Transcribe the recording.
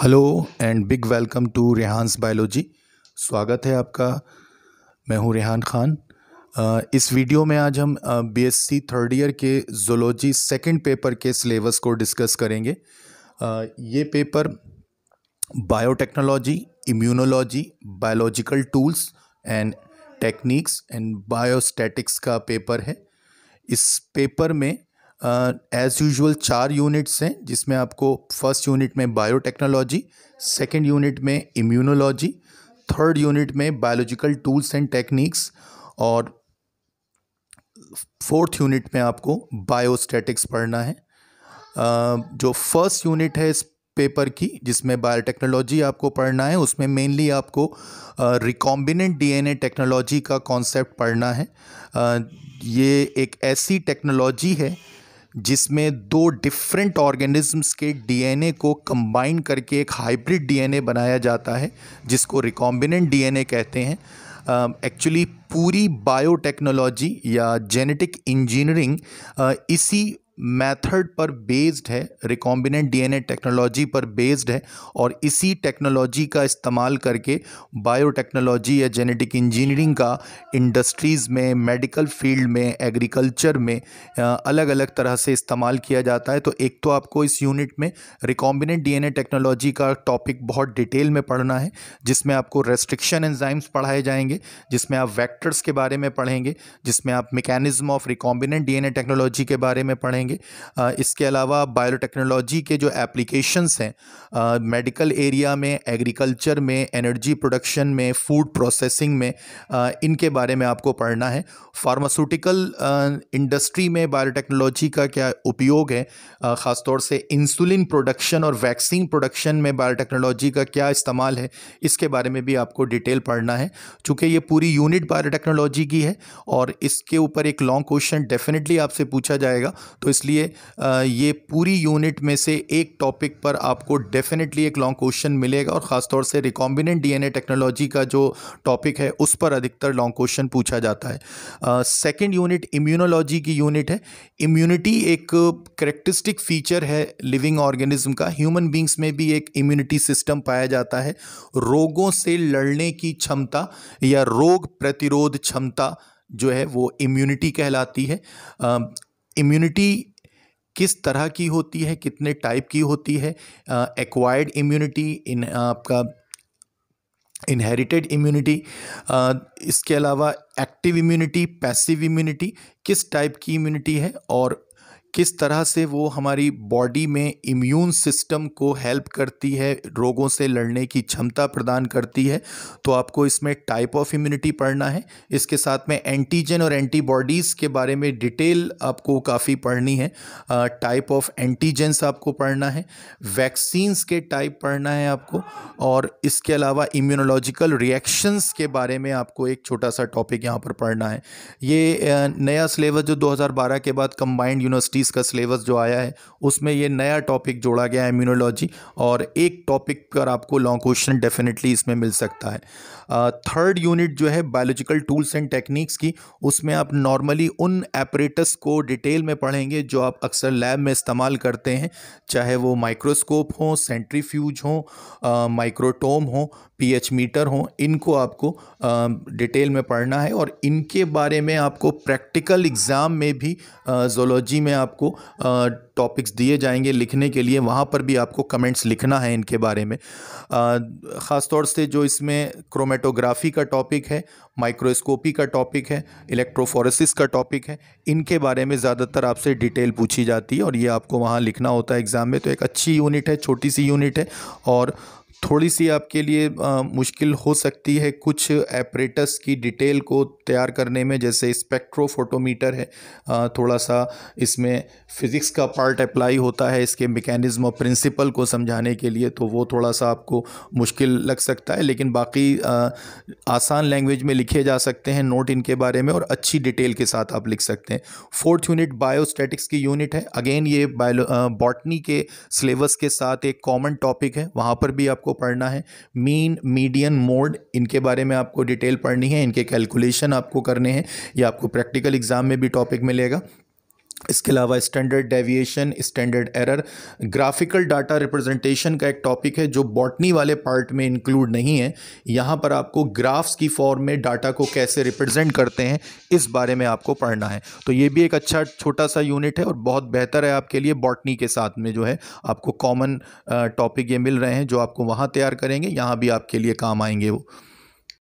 hello and big welcome to Rehan's biology स्वागत है आपका मैं हूं रेहान खान इस वीडियो में आज हम बीएससी थर्ड ईयर के जोलॉजी सेकंड पेपर के सिलेबस को डिस्कस करेंगे ये paper biotechnology immunology biological tools and techniques and biostatistics का पेपर है इस पेपर में एज़ यूजुअल चार यूनिट्स हैं जिसमें आपको फर्स्ट यूनिट में बायोटेक्नोलॉजी सेकेंड यूनिट में इम्यूनोलॉजी थर्ड यूनिट में बायोलॉजिकल टूल्स एंड टेक्निक्स और फोर्थ यूनिट में आपको बायोस्टैटिक्स पढ़ना है जो फर्स्ट यूनिट है इस पेपर की जिसमें बायोटेक्नोलॉजी आपको पढ़ना है उसमें मेनली आपको रिकॉम्बिनेंट डीएनए टेक्नोलॉजी का कॉन्सेप्ट पढ़ना है ये एक ऐसी टेक्नोलॉजी है जिसमें दो डिफरेंट ऑर्गेनिजम्स के डीएनए को कंबाइन करके एक हाइब्रिड डीएनए बनाया जाता है जिसको रिकॉम्बिनेंट डीएनए कहते हैं एक्चुअली uh, पूरी बायोटेक्नोलॉजी या जेनेटिक इंजीनियरिंग uh, इसी मेथड पर बेस्ड है रिकॉम्बिनेंट डीएनए टेक्नोलॉजी पर बेस्ड है और इसी टेक्नोलॉजी का इस्तेमाल करके बायोटेक्नोलॉजी या जेनेटिक इंजीनियरिंग का इंडस्ट्रीज़ में मेडिकल फील्ड में एग्रीकल्चर में अलग अलग तरह से इस्तेमाल किया जाता है तो एक तो आपको इस यूनिट में रिकॉम्बिनेंट डीएनए टेक्नोलॉजी का टॉपिक बहुत डिटेल में पढ़ना है जिसमें आपको रेस्ट्रिक्शन एंजाइम्स पढ़ाए जाएंगे जिसमें आप वैक्टर्स के बारे में पढ़ेंगे जिसमें आप mechanism of recombinant D technology के बारे में पढ़ेंगे जाएंगे इसके अलावा बायोटेक्नोलॉजी के जो एप्लीकेशंस हैं मेडिकल एरिया में एग्रीकल्चर में एनर्जी प्रोडक्शन में फूड प्रोसेसिंग में इनके बारे में आपको पढ़ना है फार्मास्यूटिकल इंडस्ट्री में बायोटेक्नोलॉजी का क्या उपयोग है खासतौर से इंसुलिन प्रोडक्शन और वैक्सीन प्रोडक्शन में बायोटेक्नोलॉजी का क्या इस्तेमाल है इसके बारे में भी आपको डिटेल पढ़ना है चूँकि ये पूरी यूनिट बायोटेक्नोलॉजी की है और इसके ऊपर एक लॉन्ग क्वेश्चन डेफिनेटली आपसे पूछा जाएगा तो इसलिए ये पूरी यूनिट में से एक टॉपिक पर आपको डेफिनेटली एक लॉन्ग क्वेश्चन मिलेगा और ख़ासतौर से रिकॉम्बिनेंट डीएनए टेक्नोलॉजी का जो टॉपिक है उस पर अधिकतर लॉन्ग क्वेश्चन पूछा जाता है सेकेंड यूनिट इम्यूनोलॉजी की यूनिट है इम्यूनिटी एक करेक्टिस्टिक फीचर है लिविंग ऑर्गेनिज्म का ह्यूमन बींग्स में भी एक इम्यूनिटी सिस्टम पाया जाता है रोगों से लड़ने की क्षमता या रोग प्रतिरोध क्षमता जो है वो इम्यूनिटी कहलाती है इम्यूनिटी किस तरह की होती है कितने टाइप की होती है एक्वायर्ड इम्यूनिटी इन आपका इनहेरिटेड इम्यूनिटी इसके अलावा एक्टिव इम्यूनिटी पैसिव इम्यूनिटी किस टाइप की इम्यूनिटी है और किस तरह से वो हमारी बॉडी में इम्यून सिस्टम को हेल्प करती है रोगों से लड़ने की क्षमता प्रदान करती है तो आपको इसमें टाइप ऑफ इम्यूनिटी पढ़ना है इसके साथ में एंटीजन और एंटीबॉडीज़ के बारे में डिटेल आपको काफ़ी पढ़नी है टाइप ऑफ एंटीजेंस आपको पढ़ना है वैक्सीन्स के टाइप पढ़ना है आपको और इसके अलावा इम्यूनोलॉजिकल रिएक्शंस के बारे में आपको एक छोटा सा टॉपिक यहाँ पर पढ़ना है ये नया सिलेबस जो दो के बाद कम्बाइंड यूनिवर्सिटी 2020 का सिलेबस जो आया है उसमें ये नया टॉपिक जोड़ा गया है इम्यूनोलॉजी और एक टॉपिक पर आपको लॉन्ग क्वेश्चन डेफिनेटली इसमें मिल सकता है थर्ड uh, यूनिट जो है बायोलॉजिकल टूल्स एंड टेक्निक्स की उसमें आप नॉर्मली उन एपरेटस को डिटेल में पढ़ेंगे जो आप अक्सर लैब में इस्तेमाल करते हैं चाहे वो माइक्रोस्कोप हों सेंट्रीफ्यूज हो माइक्रोटोम हों पीएच मीटर हो इनको आपको डिटेल डिटेल में पढ़ना है और इनके बारे में आपको प्रैक्टिकल एग्ज़ाम में भी जोलॉजी में आप आपको टॉपिक्स दिए जाएंगे लिखने के लिए वहाँ पर भी आपको कमेंट्स लिखना है इनके बारे में ख़ास तौर से जो इसमें क्रोमेटोग्राफी का टॉपिक है माइक्रोस्कोपी का टॉपिक है इलेक्ट्रोफोरेसिस का टॉपिक है इनके बारे में ज़्यादातर आपसे डिटेल पूछी जाती है और ये आपको वहाँ लिखना होता है एग्ज़ाम में तो एक अच्छी यूनिट है छोटी सी यूनिट है और थोड़ी सी आपके लिए आ, मुश्किल हो सकती है कुछ एपरेटस की डिटेल को तैयार करने में जैसे स्पेक्ट्रोफोटोमीटर है आ, थोड़ा सा इसमें फिज़िक्स का पार्ट अप्लाई होता है इसके मेकेनिज़्म और प्रिंसिपल को समझाने के लिए तो वो थोड़ा सा आपको मुश्किल लग सकता है लेकिन बाकी आ, आसान लैंग्वेज में लिखे जा सकते हैं नोट इनके बारे में और अच्छी डिटेल के साथ आप लिख सकते हैं फोर्थ यूनिट बायोस्टैटिक्स की यूनिट है अगेन ये बायो बॉटनी के सिलेबस के साथ एक कॉमन टॉपिक है वहाँ पर भी आपको पढ़ना है मीन मीडियन मोड इनके बारे में आपको डिटेल पढ़नी है इनके कैलकुलेशन आपको करने हैं ये आपको प्रैक्टिकल एग्ज़ाम में भी टॉपिक मिलेगा इसके अलावा standard deviation standard error graphical data representation का एक टॉपिक है जो बॉटनी वाले पार्ट में इंक्लूड नहीं है यहाँ पर आपको ग्राफ्स की फॉर्म में डाटा को कैसे रिप्रेजेंट करते हैं इस बारे में आपको पढ़ना है तो ये भी एक अच्छा छोटा सा यूनिट है और बहुत बेहतर है आपके लिए बॉटनी के साथ में जो है आपको कॉमन टॉपिक ये मिल रहे हैं जो आपको वहाँ तैयार करेंगे यहाँ भी आपके लिए काम आएंगे वो